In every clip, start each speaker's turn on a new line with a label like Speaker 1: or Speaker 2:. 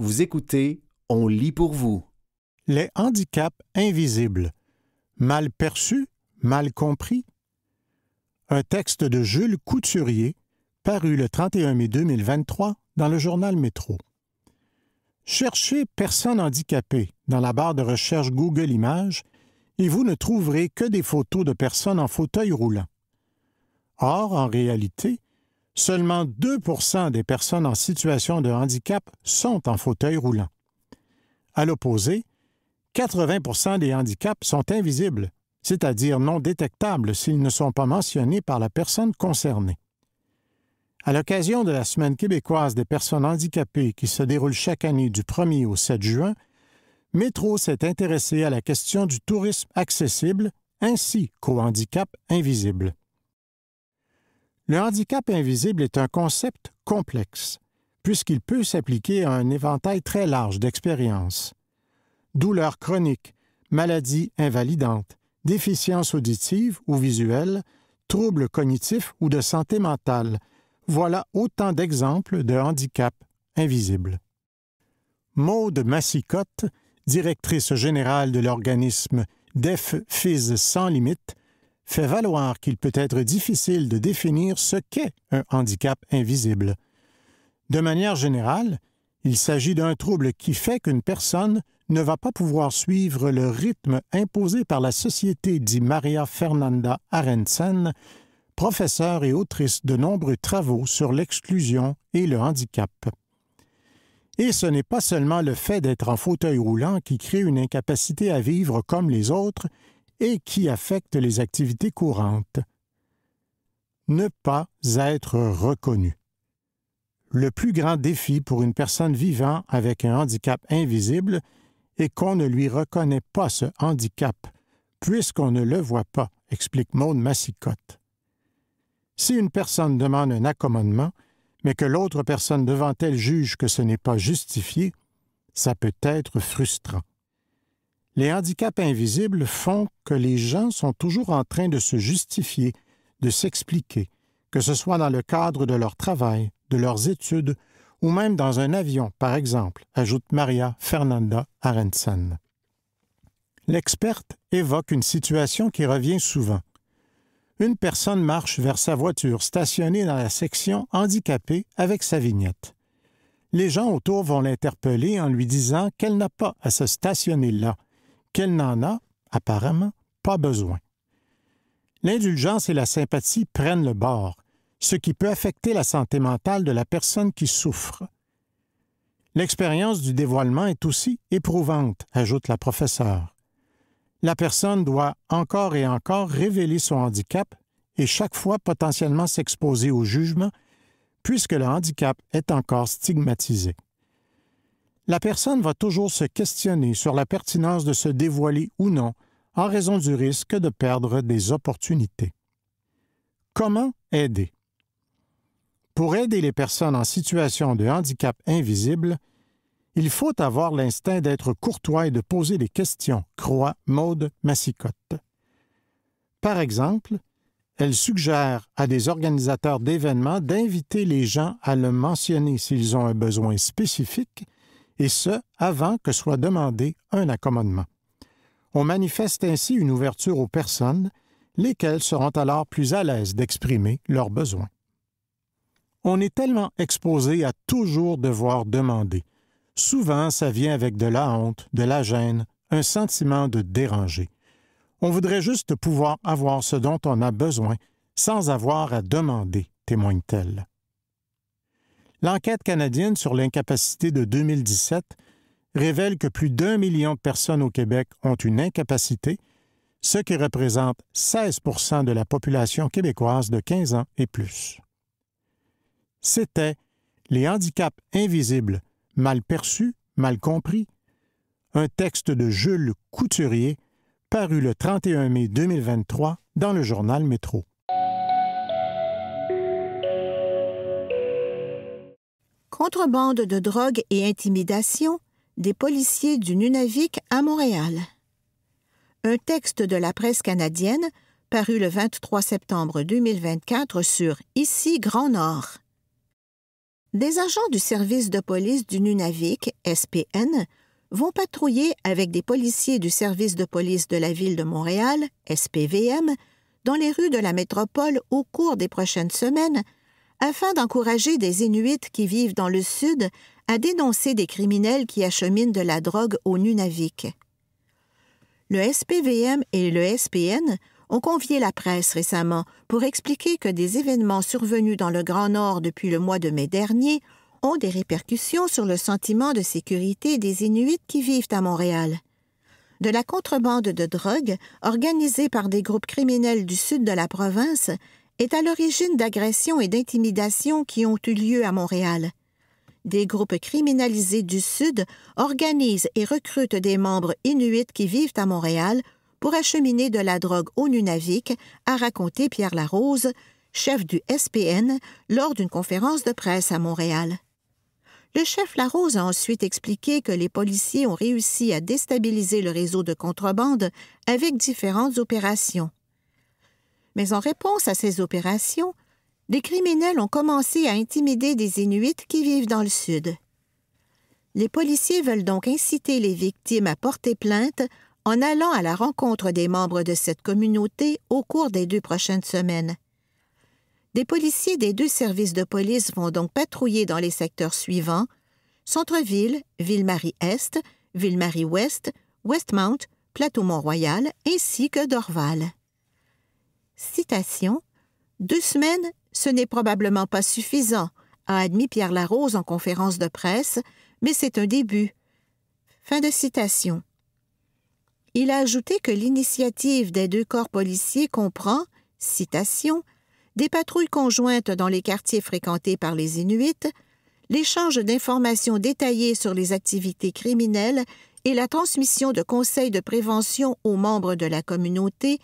Speaker 1: Vous écoutez, on lit pour vous. Les handicaps invisibles, mal perçus, mal compris. Un texte de Jules Couturier, paru le 31 mai 2023 dans le journal Métro. Cherchez personne handicapée dans la barre de recherche Google Images et vous ne trouverez que des photos de personnes en fauteuil roulant. Or, en réalité, seulement 2 des personnes en situation de handicap sont en fauteuil roulant. À l'opposé, 80 des handicaps sont invisibles, c'est-à-dire non détectables s'ils ne sont pas mentionnés par la personne concernée. À l'occasion de la Semaine québécoise des personnes handicapées qui se déroule chaque année du 1er au 7 juin, Métro s'est intéressé à la question du tourisme accessible ainsi qu'au handicap invisible. Le handicap invisible est un concept complexe, puisqu'il peut s'appliquer à un éventail très large d'expériences. Douleurs chroniques, maladies invalidantes, déficiences auditives ou visuelles, troubles cognitifs ou de santé mentale, voilà autant d'exemples de handicap invisible. Maude Massicotte, directrice générale de l'organisme DEF-FIS sans limite, fait valoir qu'il peut être difficile de définir ce qu'est un handicap invisible. De manière générale, il s'agit d'un trouble qui fait qu'une personne ne va pas pouvoir suivre le rythme imposé par la société, dit Maria Fernanda Arensen, professeure et autrice de nombreux travaux sur l'exclusion et le handicap. Et ce n'est pas seulement le fait d'être en fauteuil roulant qui crée une incapacité à vivre comme les autres et qui affecte les activités courantes. Ne pas être reconnu. Le plus grand défi pour une personne vivant avec un handicap invisible est qu'on ne lui reconnaît pas ce handicap, puisqu'on ne le voit pas, explique Maude Massicotte. Si une personne demande un accommodement, mais que l'autre personne devant elle juge que ce n'est pas justifié, ça peut être frustrant. Les handicaps invisibles font que les gens sont toujours en train de se justifier, de s'expliquer, que ce soit dans le cadre de leur travail, de leurs études, ou même dans un avion, par exemple, ajoute Maria Fernanda Arensen. L'experte évoque une situation qui revient souvent. Une personne marche vers sa voiture stationnée dans la section handicapée avec sa vignette. Les gens autour vont l'interpeller en lui disant qu'elle n'a pas à se stationner là, qu'elle n'en a, apparemment, pas besoin. L'indulgence et la sympathie prennent le bord, ce qui peut affecter la santé mentale de la personne qui souffre. L'expérience du dévoilement est aussi éprouvante, ajoute la professeure. La personne doit encore et encore révéler son handicap et chaque fois potentiellement s'exposer au jugement, puisque le handicap est encore stigmatisé la personne va toujours se questionner sur la pertinence de se dévoiler ou non en raison du risque de perdre des opportunités. Comment aider Pour aider les personnes en situation de handicap invisible, il faut avoir l'instinct d'être courtois et de poser des questions, croix, Maude Massicotte. Par exemple, elle suggère à des organisateurs d'événements d'inviter les gens à le mentionner s'ils ont un besoin spécifique et ce, avant que soit demandé un accommodement. On manifeste ainsi une ouverture aux personnes, lesquelles seront alors plus à l'aise d'exprimer leurs besoins. On est tellement exposé à toujours devoir demander. Souvent, ça vient avec de la honte, de la gêne, un sentiment de déranger. On voudrait juste pouvoir avoir ce dont on a besoin, sans avoir à demander, témoigne-t-elle. L'enquête canadienne sur l'incapacité de 2017 révèle que plus d'un million de personnes au Québec ont une incapacité, ce qui représente 16 de la population québécoise de 15 ans et plus. C'était Les handicaps invisibles, mal perçus, mal compris, un texte de Jules Couturier paru le 31 mai 2023 dans le journal Métro.
Speaker 2: Contrebande de drogue et intimidation des policiers du Nunavik à Montréal. Un texte de la presse canadienne paru le 23 septembre 2024 sur Ici Grand Nord. Des agents du service de police du Nunavik, SPN, vont patrouiller avec des policiers du service de police de la ville de Montréal, SPVM, dans les rues de la métropole au cours des prochaines semaines afin d'encourager des Inuits qui vivent dans le Sud à dénoncer des criminels qui acheminent de la drogue au Nunavik. Le SPVM et le SPN ont convié la presse récemment pour expliquer que des événements survenus dans le Grand Nord depuis le mois de mai dernier ont des répercussions sur le sentiment de sécurité des Inuits qui vivent à Montréal. De la contrebande de drogue organisée par des groupes criminels du sud de la province est à l'origine d'agressions et d'intimidations qui ont eu lieu à Montréal. Des groupes criminalisés du Sud organisent et recrutent des membres inuits qui vivent à Montréal pour acheminer de la drogue au Nunavik, a raconté Pierre Larose, chef du SPN, lors d'une conférence de presse à Montréal. Le chef Larose a ensuite expliqué que les policiers ont réussi à déstabiliser le réseau de contrebande avec différentes opérations mais en réponse à ces opérations, des criminels ont commencé à intimider des Inuits qui vivent dans le sud. Les policiers veulent donc inciter les victimes à porter plainte en allant à la rencontre des membres de cette communauté au cours des deux prochaines semaines. Des policiers des deux services de police vont donc patrouiller dans les secteurs suivants Centre-Ville, Ville-Marie-Est, Ville-Marie-Ouest, Westmount, Plateau-Mont-Royal ainsi que Dorval. Citation. Deux semaines, ce n'est probablement pas suffisant, a admis Pierre Larose en conférence de presse, mais c'est un début. Fin de citation. Il a ajouté que l'initiative des deux corps policiers comprend, citation, des patrouilles conjointes dans les quartiers fréquentés par les Inuits, l'échange d'informations détaillées sur les activités criminelles et la transmission de conseils de prévention aux membres de la communauté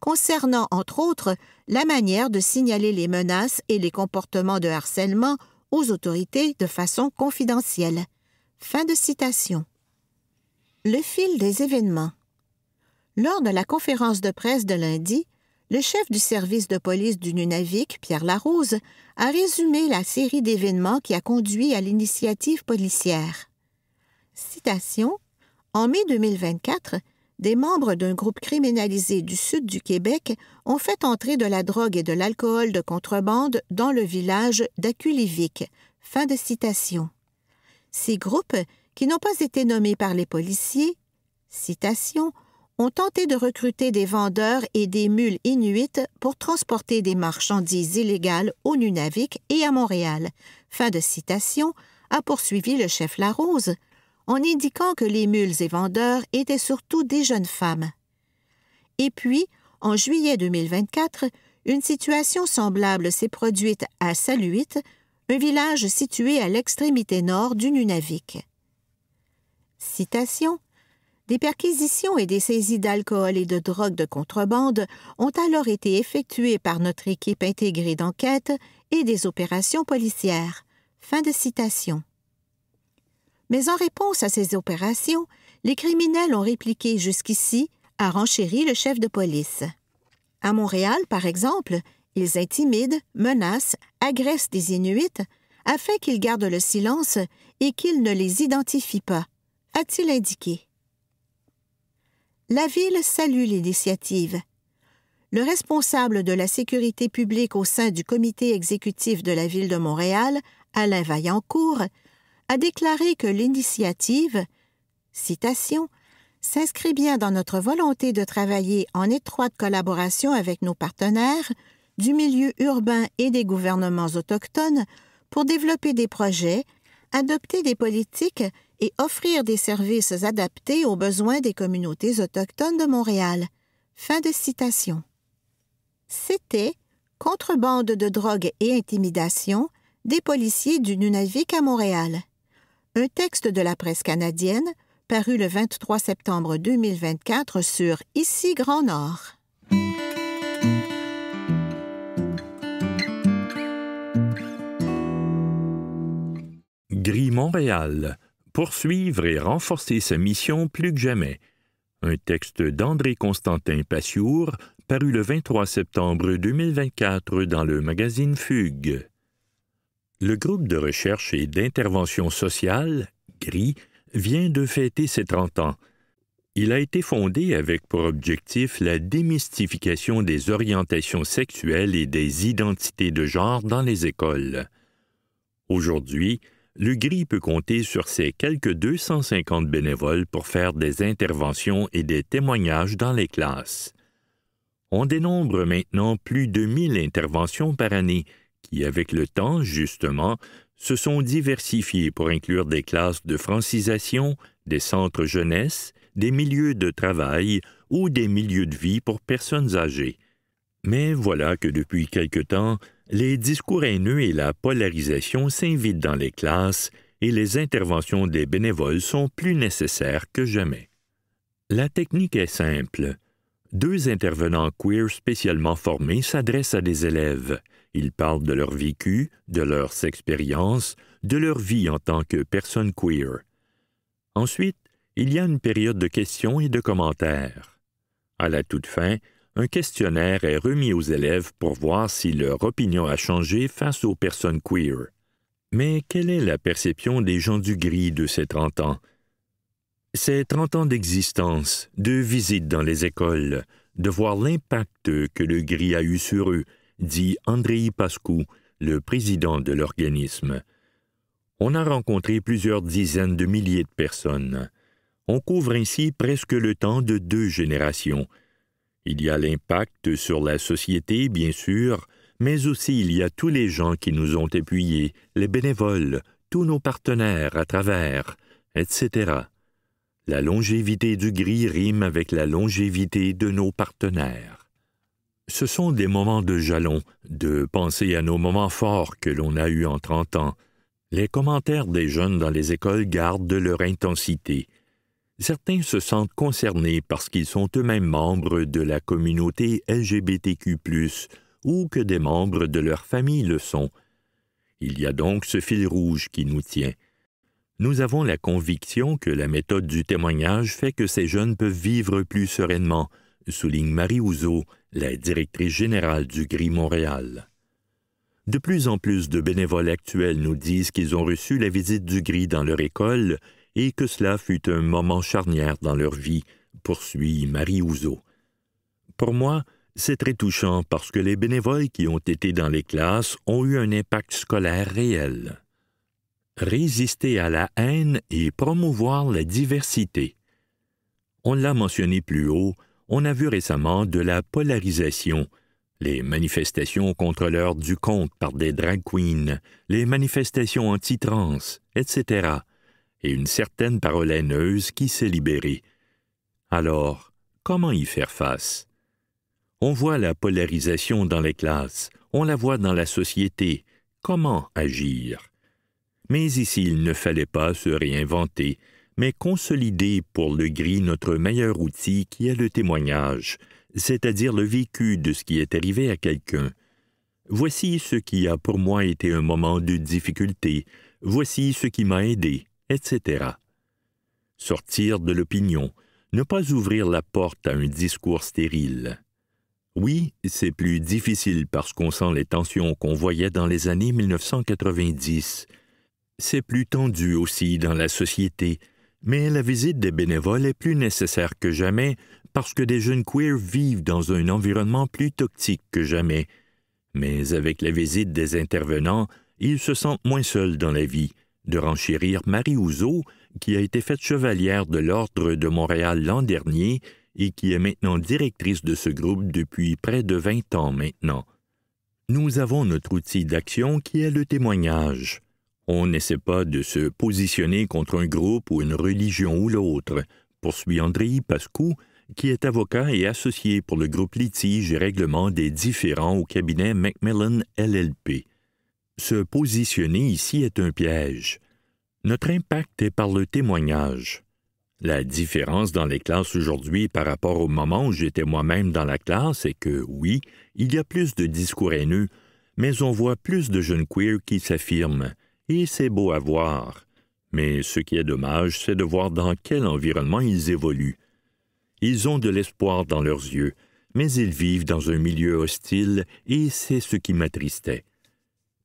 Speaker 2: concernant, entre autres, la manière de signaler les menaces et les comportements de harcèlement aux autorités de façon confidentielle. Fin de citation. Le fil des événements. Lors de la conférence de presse de lundi, le chef du service de police du Nunavik, Pierre Larose, a résumé la série d'événements qui a conduit à l'initiative policière. Citation En mai 2024, des membres d'un groupe criminalisé du sud du Québec ont fait entrer de la drogue et de l'alcool de contrebande dans le village d'Aculivik. de Ces groupes, qui n'ont pas été nommés par les policiers, ont tenté de recruter des vendeurs et des mules inuites pour transporter des marchandises illégales au Nunavik et à Montréal. Fin de citation, a poursuivi le chef Larose, en indiquant que les mules et vendeurs étaient surtout des jeunes femmes. Et puis, en juillet 2024, une situation semblable s'est produite à Saluit, un village situé à l'extrémité nord du Nunavik. Citation des perquisitions et des saisies d'alcool et de drogues de contrebande ont alors été effectuées par notre équipe intégrée d'enquête et des opérations policières. Fin de citation. Mais en réponse à ces opérations, les criminels ont répliqué jusqu'ici, à renchéri le chef de police. À Montréal, par exemple, ils intimident, menacent, agressent des Inuits afin qu'ils gardent le silence et qu'ils ne les identifient pas, a-t-il indiqué. La ville salue l'initiative. Le responsable de la sécurité publique au sein du comité exécutif de la ville de Montréal, Alain Vaillancourt, a déclaré que l'initiative, citation, s'inscrit bien dans notre volonté de travailler en étroite collaboration avec nos partenaires du milieu urbain et des gouvernements autochtones pour développer des projets, adopter des politiques et offrir des services adaptés aux besoins des communautés autochtones de Montréal. Fin de citation. C'était Contrebande de drogue et intimidation des policiers du Nunavik à Montréal. Un texte de la presse canadienne paru le 23 septembre 2024 sur Ici Grand Nord.
Speaker 3: Gris Montréal. Poursuivre et renforcer sa mission plus que jamais. Un texte d'André Constantin Passiour paru le 23 septembre 2024 dans le magazine Fugue. Le groupe de recherche et d'intervention sociale, GRI, vient de fêter ses 30 ans. Il a été fondé avec pour objectif la démystification des orientations sexuelles et des identités de genre dans les écoles. Aujourd'hui, le GRI peut compter sur ses quelques 250 bénévoles pour faire des interventions et des témoignages dans les classes. On dénombre maintenant plus de 1000 interventions par année qui, avec le temps, justement, se sont diversifiés pour inclure des classes de francisation, des centres jeunesse, des milieux de travail ou des milieux de vie pour personnes âgées. Mais voilà que depuis quelque temps, les discours haineux et la polarisation s'invitent dans les classes et les interventions des bénévoles sont plus nécessaires que jamais. La technique est simple. Deux intervenants queer spécialement formés s'adressent à des élèves. Ils parlent de leur vécu, de leurs expériences, de leur vie en tant que personnes queer. Ensuite, il y a une période de questions et de commentaires. À la toute fin, un questionnaire est remis aux élèves pour voir si leur opinion a changé face aux personnes queer. Mais quelle est la perception des gens du gris de ces 30 ans? Ces 30 ans d'existence, de visites dans les écoles, de voir l'impact que le gris a eu sur eux dit Andrei Pascou, le président de l'organisme. On a rencontré plusieurs dizaines de milliers de personnes. On couvre ainsi presque le temps de deux générations. Il y a l'impact sur la société, bien sûr, mais aussi il y a tous les gens qui nous ont appuyés, les bénévoles, tous nos partenaires à travers, etc. La longévité du gris rime avec la longévité de nos partenaires. Ce sont des moments de jalon, de penser à nos moments forts que l'on a eus en 30 ans. Les commentaires des jeunes dans les écoles gardent de leur intensité. Certains se sentent concernés parce qu'ils sont eux-mêmes membres de la communauté LGBTQ, ou que des membres de leur famille le sont. Il y a donc ce fil rouge qui nous tient. Nous avons la conviction que la méthode du témoignage fait que ces jeunes peuvent vivre plus sereinement, souligne Marie Ouzo. » la directrice générale du Gris Montréal. De plus en plus de bénévoles actuels nous disent qu'ils ont reçu la visite du Gris dans leur école et que cela fut un moment charnière dans leur vie, poursuit Marie Houzeau. Pour moi, c'est très touchant parce que les bénévoles qui ont été dans les classes ont eu un impact scolaire réel. Résister à la haine et promouvoir la diversité. On l'a mentionné plus haut, on a vu récemment de la polarisation, les manifestations contre l'heure du compte par des drag queens, les manifestations anti-trans, etc., et une certaine parole haineuse qui s'est libérée. Alors, comment y faire face? On voit la polarisation dans les classes, on la voit dans la société. Comment agir? Mais ici, il ne fallait pas se réinventer, mais consolider pour le gris notre meilleur outil qui est le témoignage, c'est-à-dire le vécu de ce qui est arrivé à quelqu'un. Voici ce qui a pour moi été un moment de difficulté, voici ce qui m'a aidé, etc. Sortir de l'opinion, ne pas ouvrir la porte à un discours stérile. Oui, c'est plus difficile parce qu'on sent les tensions qu'on voyait dans les années 1990. C'est plus tendu aussi dans la société, mais la visite des bénévoles est plus nécessaire que jamais parce que des jeunes queers vivent dans un environnement plus toxique que jamais. Mais avec la visite des intervenants, ils se sentent moins seuls dans la vie, de renchérir Marie Ouzo, qui a été faite chevalière de l'Ordre de Montréal l'an dernier et qui est maintenant directrice de ce groupe depuis près de 20 ans maintenant. Nous avons notre outil d'action qui est le témoignage. On n'essaie pas de se positionner contre un groupe ou une religion ou l'autre, poursuit André Pascou, qui est avocat et associé pour le groupe litige et règlement des différends au cabinet Macmillan LLP. Se positionner ici est un piège. Notre impact est par le témoignage. La différence dans les classes aujourd'hui par rapport au moment où j'étais moi-même dans la classe est que, oui, il y a plus de discours haineux, mais on voit plus de jeunes queers qui s'affirment et c'est beau à voir. Mais ce qui est dommage, c'est de voir dans quel environnement ils évoluent. Ils ont de l'espoir dans leurs yeux, mais ils vivent dans un milieu hostile et c'est ce qui m'attristait.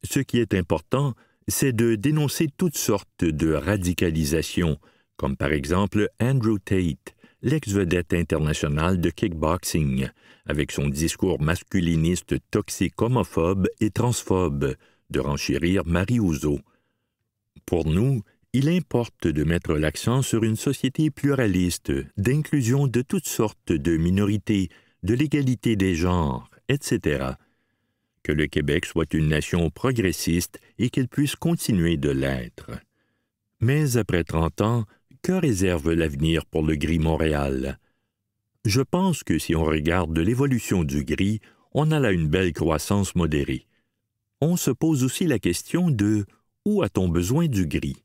Speaker 3: Ce qui est important, c'est de dénoncer toutes sortes de radicalisations, comme par exemple Andrew Tate, l'ex-vedette internationale de kickboxing, avec son discours masculiniste toxique homophobe et transphobe, de renchérir Marie Ouzo, pour nous, il importe de mettre l'accent sur une société pluraliste, d'inclusion de toutes sortes de minorités, de l'égalité des genres, etc. Que le Québec soit une nation progressiste et qu'elle puisse continuer de l'être. Mais après 30 ans, que réserve l'avenir pour le gris Montréal? Je pense que si on regarde l'évolution du gris, on a là une belle croissance modérée. On se pose aussi la question de où a-t-on besoin du gris?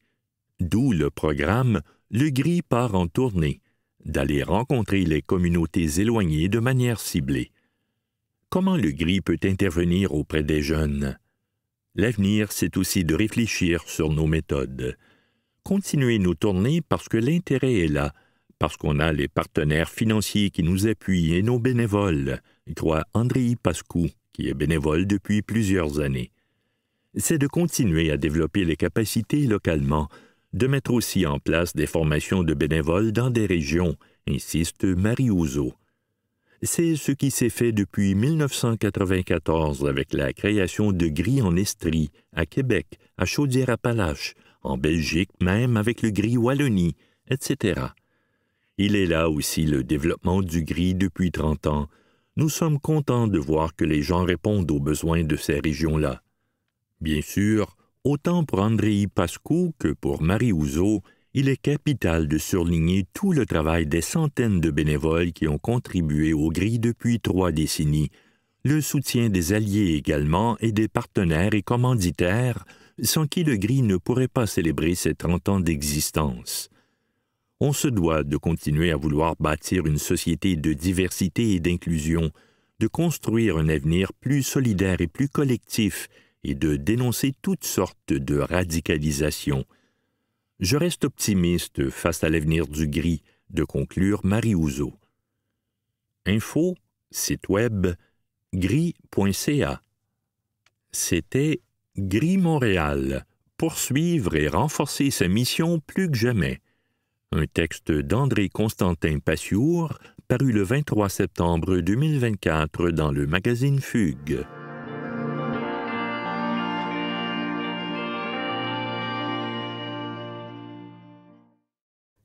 Speaker 3: D'où le programme Le gris part en tournée, d'aller rencontrer les communautés éloignées de manière ciblée. Comment le gris peut intervenir auprès des jeunes? L'avenir, c'est aussi de réfléchir sur nos méthodes. Continuez nos tournées parce que l'intérêt est là, parce qu'on a les partenaires financiers qui nous appuient et nos bénévoles, croit André Pascou, qui est bénévole depuis plusieurs années c'est de continuer à développer les capacités localement, de mettre aussi en place des formations de bénévoles dans des régions, insiste Marie Ouzo. C'est ce qui s'est fait depuis 1994 avec la création de gris en Estrie, à Québec, à Chaudière-Appalaches, en Belgique même avec le gris Wallonie, etc. Il est là aussi le développement du gris depuis 30 ans. Nous sommes contents de voir que les gens répondent aux besoins de ces régions-là. Bien sûr, autant pour André Pascou que pour Marie ouzo il est capital de surligner tout le travail des centaines de bénévoles qui ont contribué au gris depuis trois décennies, le soutien des alliés également et des partenaires et commanditaires, sans qui le gris ne pourrait pas célébrer ses trente ans d'existence. On se doit de continuer à vouloir bâtir une société de diversité et d'inclusion, de construire un avenir plus solidaire et plus collectif, et de dénoncer toutes sortes de radicalisations. Je reste optimiste face à l'avenir du gris, de conclure Marie Ouzo. Info, site web, gris.ca. C'était Gris Montréal, poursuivre et renforcer sa mission plus que jamais. Un texte d'André Constantin Passiour, paru le 23 septembre 2024 dans le magazine Fugue.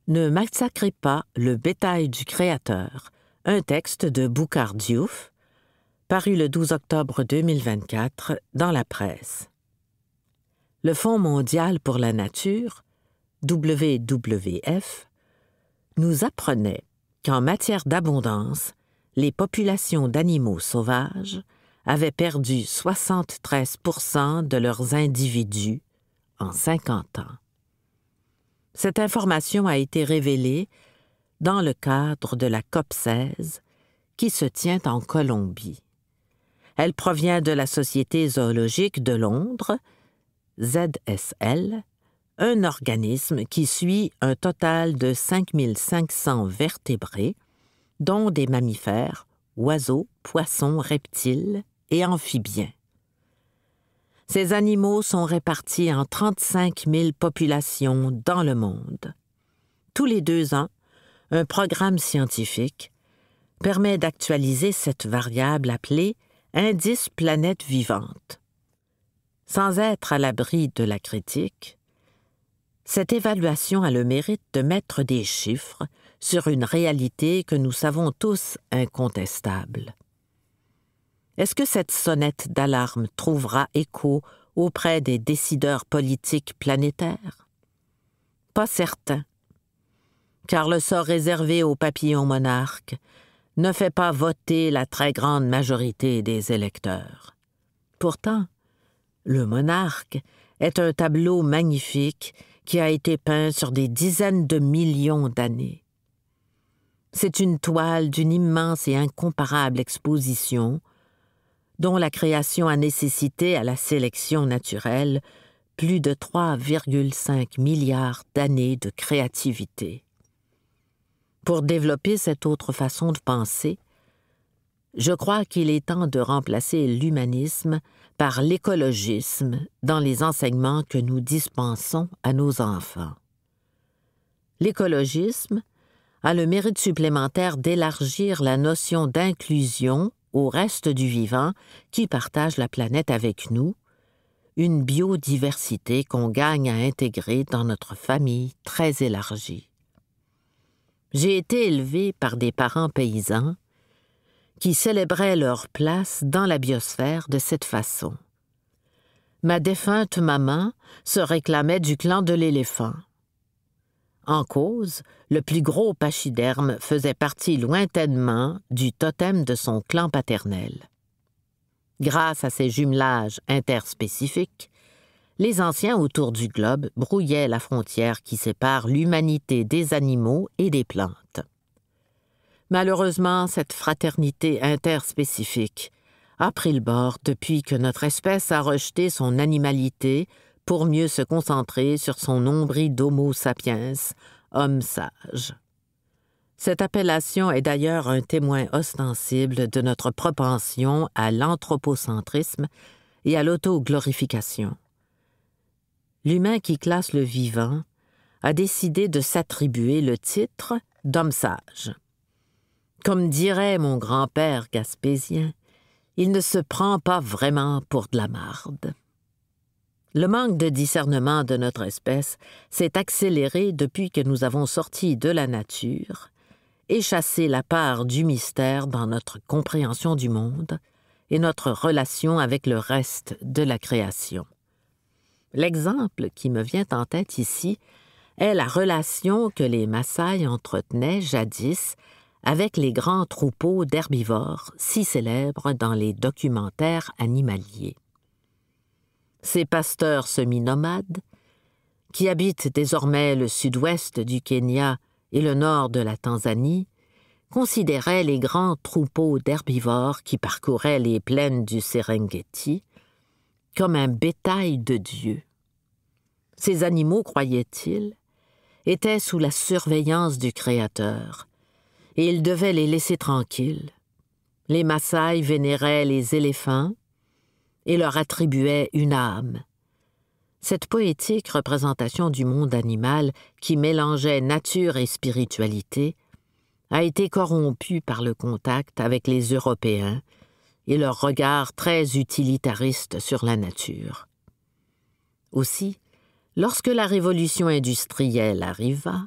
Speaker 4: Ne massacrez pas le bétail du Créateur, un texte de Boukhar Diouf, paru le 12 octobre 2024 dans la presse. Le Fonds mondial pour la nature, WWF, nous apprenait qu'en matière d'abondance, les populations d'animaux sauvages avaient perdu 73 de leurs individus en 50 ans. Cette information a été révélée dans le cadre de la COP 16 qui se tient en Colombie. Elle provient de la Société zoologique de Londres, ZSL, un organisme qui suit un total de 5500 vertébrés, dont des mammifères, oiseaux, poissons, reptiles et amphibiens. Ces animaux sont répartis en 35 000 populations dans le monde. Tous les deux ans, un programme scientifique permet d'actualiser cette variable appelée indice planète vivante. Sans être à l'abri de la critique, cette évaluation a le mérite de mettre des chiffres sur une réalité que nous savons tous incontestable. Est-ce que cette sonnette d'alarme trouvera écho auprès des décideurs politiques planétaires Pas certain, car le sort réservé aux papillons monarques ne fait pas voter la très grande majorité des électeurs. Pourtant, le monarque est un tableau magnifique qui a été peint sur des dizaines de millions d'années. C'est une toile d'une immense et incomparable exposition dont la création a nécessité à la sélection naturelle plus de 3,5 milliards d'années de créativité. Pour développer cette autre façon de penser, je crois qu'il est temps de remplacer l'humanisme par l'écologisme dans les enseignements que nous dispensons à nos enfants. L'écologisme a le mérite supplémentaire d'élargir la notion d'inclusion au reste du vivant qui partage la planète avec nous, une biodiversité qu'on gagne à intégrer dans notre famille très élargie. J'ai été élevé par des parents paysans qui célébraient leur place dans la biosphère de cette façon. Ma défunte maman se réclamait du clan de l'éléphant en cause, le plus gros pachyderme faisait partie lointainement du totem de son clan paternel. Grâce à ces jumelages interspécifiques, les anciens autour du globe brouillaient la frontière qui sépare l'humanité des animaux et des plantes. Malheureusement, cette fraternité interspécifique a pris le bord depuis que notre espèce a rejeté son animalité pour mieux se concentrer sur son nombril d'Homo sapiens, homme sage. Cette appellation est d'ailleurs un témoin ostensible de notre propension à l'anthropocentrisme et à l'autoglorification. L'humain qui classe le vivant a décidé de s'attribuer le titre d'homme sage. Comme dirait mon grand-père gaspésien, il ne se prend pas vraiment pour de la marde. Le manque de discernement de notre espèce s'est accéléré depuis que nous avons sorti de la nature et chassé la part du mystère dans notre compréhension du monde et notre relation avec le reste de la création. L'exemple qui me vient en tête ici est la relation que les Maasai entretenaient jadis avec les grands troupeaux d'herbivores si célèbres dans les documentaires animaliers ces pasteurs semi-nomades, qui habitent désormais le sud-ouest du Kenya et le nord de la Tanzanie, considéraient les grands troupeaux d'herbivores qui parcouraient les plaines du Serengeti comme un bétail de Dieu. Ces animaux, croyaient-ils, étaient sous la surveillance du Créateur, et ils devaient les laisser tranquilles. Les Maasai vénéraient les éléphants, et leur attribuait une âme. Cette poétique représentation du monde animal qui mélangeait nature et spiritualité a été corrompue par le contact avec les Européens et leur regard très utilitariste sur la nature. Aussi, lorsque la révolution industrielle arriva,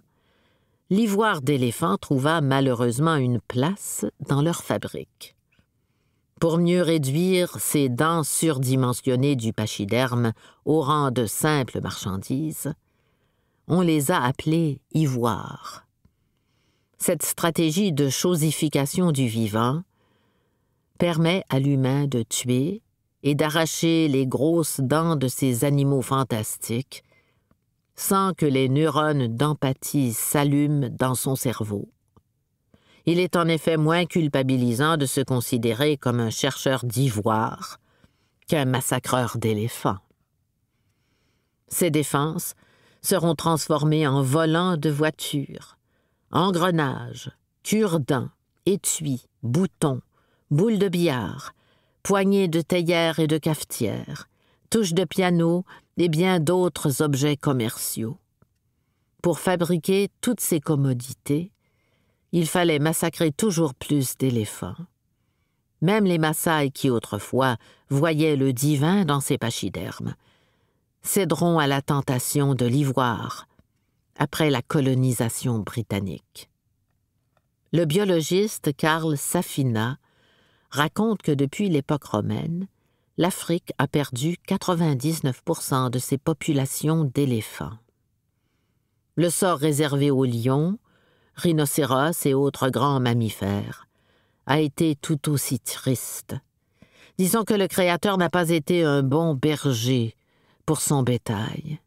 Speaker 4: l'ivoire d'éléphant trouva malheureusement une place dans leur fabrique pour mieux réduire ces dents surdimensionnées du pachyderme au rang de simples marchandises, on les a appelées ivoires. Cette stratégie de chosification du vivant permet à l'humain de tuer et d'arracher les grosses dents de ces animaux fantastiques sans que les neurones d'empathie s'allument dans son cerveau il est en effet moins culpabilisant de se considérer comme un chercheur d'ivoire qu'un massacreur d'éléphants. Ces défenses seront transformées en volants de voitures, engrenages, cure-dents, étuis, boutons, boules de billard, poignées de théière et de cafetière, touches de piano et bien d'autres objets commerciaux. Pour fabriquer toutes ces commodités, il fallait massacrer toujours plus d'éléphants. Même les Maasai qui autrefois voyaient le divin dans ses pachydermes céderont à la tentation de l'ivoire après la colonisation britannique. Le biologiste Karl Safina raconte que depuis l'époque romaine, l'Afrique a perdu 99% de ses populations d'éléphants. Le sort réservé aux lions, rhinocéros et autres grands mammifères, a été tout aussi triste. Disons que le Créateur n'a pas été un bon berger pour son bétail.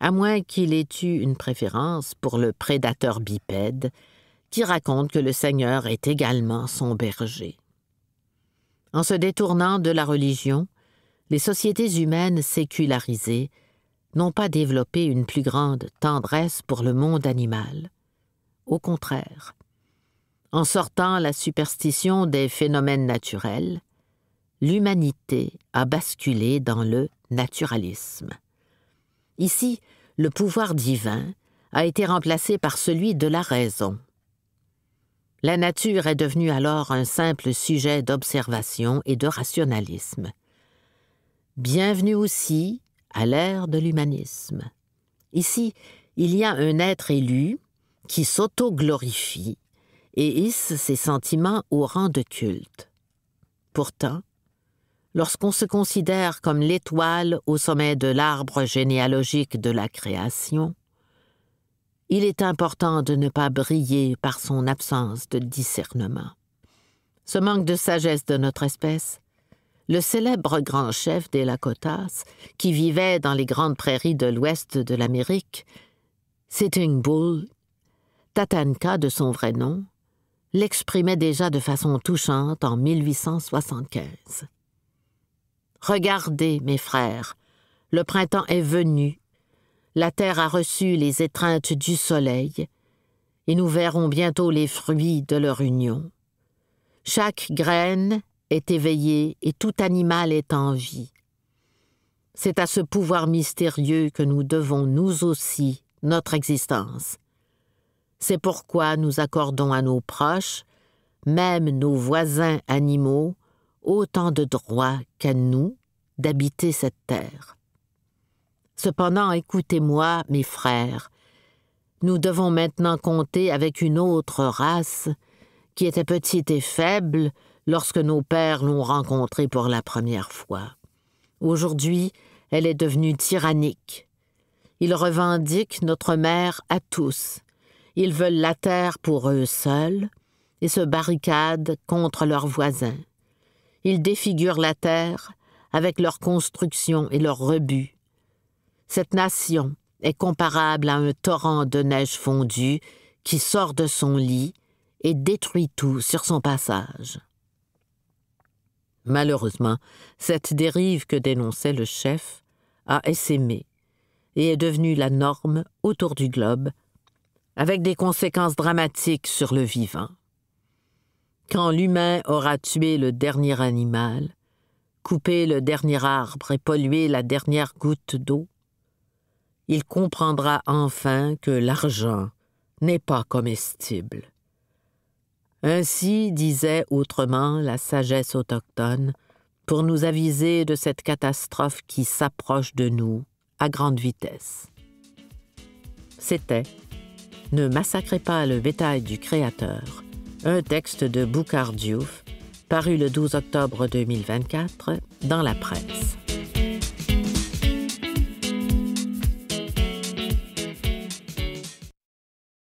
Speaker 4: À moins qu'il ait eu une préférence pour le prédateur bipède, qui raconte que le Seigneur est également son berger. En se détournant de la religion, les sociétés humaines sécularisées n'ont pas développé une plus grande tendresse pour le monde animal, au contraire. En sortant la superstition des phénomènes naturels, l'humanité a basculé dans le naturalisme. Ici, le pouvoir divin a été remplacé par celui de la raison. La nature est devenue alors un simple sujet d'observation et de rationalisme. Bienvenue aussi à l'ère de l'humanisme. Ici, il y a un être élu qui s'auto-glorifie et hisse ses sentiments au rang de culte. Pourtant, lorsqu'on se considère comme l'étoile au sommet de l'arbre généalogique de la création, il est important de ne pas briller par son absence de discernement. Ce manque de sagesse de notre espèce, le célèbre grand chef des Lakotas, qui vivait dans les grandes prairies de l'ouest de l'Amérique, Sitting Bull, Tatanka de son vrai nom, l'exprimait déjà de façon touchante en 1875. Regardez, mes frères, le printemps est venu, la terre a reçu les étreintes du soleil, et nous verrons bientôt les fruits de leur union. Chaque graine est éveillée et tout animal est en vie. C'est à ce pouvoir mystérieux que nous devons nous aussi notre existence. C'est pourquoi nous accordons à nos proches, même nos voisins animaux, autant de droits qu'à nous d'habiter cette terre. Cependant, écoutez-moi, mes frères, nous devons maintenant compter avec une autre race qui était petite et faible lorsque nos pères l'ont rencontrée pour la première fois. Aujourd'hui, elle est devenue tyrannique. Il revendique notre mère à tous, ils veulent la terre pour eux seuls et se barricadent contre leurs voisins. Ils défigurent la terre avec leurs constructions et leurs rebuts. Cette nation est comparable à un torrent de neige fondue qui sort de son lit et détruit tout sur son passage. Malheureusement, cette dérive que dénonçait le chef a essaimé et est devenue la norme autour du globe avec des conséquences dramatiques sur le vivant. Quand l'humain aura tué le dernier animal, coupé le dernier arbre et pollué la dernière goutte d'eau, il comprendra enfin que l'argent n'est pas comestible. Ainsi disait autrement la sagesse autochtone pour nous aviser de cette catastrophe qui s'approche de nous à grande vitesse. C'était ne massacrez pas le bétail du Créateur. Un texte de Boukhard Diouf, paru le 12 octobre 2024 dans la presse.